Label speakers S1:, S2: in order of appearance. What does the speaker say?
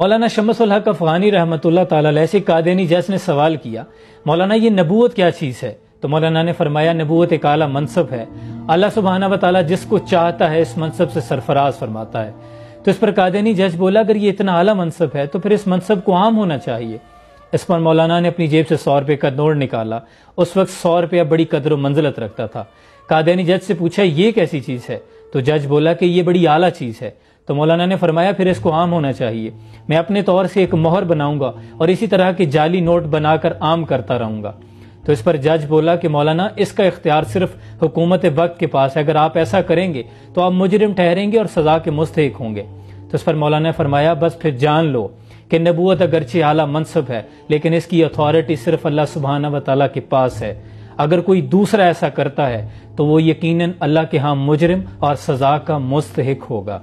S1: मौलाना शमसुल्हक अफगानी रहमत तैसे कादेनी जैस ने सवाल किया मौलाना ये नबूत क्या चीज़ है तो मौलाना ने फरमाया नबूत एक आला मनसब है अल्लाह सुबहाना वाली जिसको चाहता है इस मनसब से सरफराज फरमाता है तो इस पर कादेनी जैस बोला अगर ये इतना आला मनसब है तो फिर इस मनसब को आम होना चाहिए इस पर मौलाना ने अपनी जेब से सौ रुपये का नोट निकाला उस वक्त सौ रुपया बड़ी कदर मंजिलत रखता था कादयानी जज से पूछा ये कैसी चीज़ है तो जज बोला कि ये बड़ी आला चीज़ है तो मौलाना ने फरमाया फिर इसको आम होना चाहिए मैं अपने तौर से एक मोहर बनाऊंगा और इसी तरह के जाली नोट बनाकर आम करता रहूंगा तो इस पर जज बोला कि मौलाना इसका इख्तियार सिर्फ हुकूमत वक्त के पास है अगर आप ऐसा करेंगे तो आप मुजरिम ठहरेंगे और सजा के मुस्तक होंगे तो इस पर मौलाना ने फरमाया बस फिर जान लो कि नबूत अगरचे आला मनसब है लेकिन इसकी अथॉरिटी सिर्फ अल्लाह सुबहाना व के पास है अगर कोई दूसरा ऐसा करता है तो वो यकीनन अल्लाह के हाँ मुजरिम और सजा का मुस्तक होगा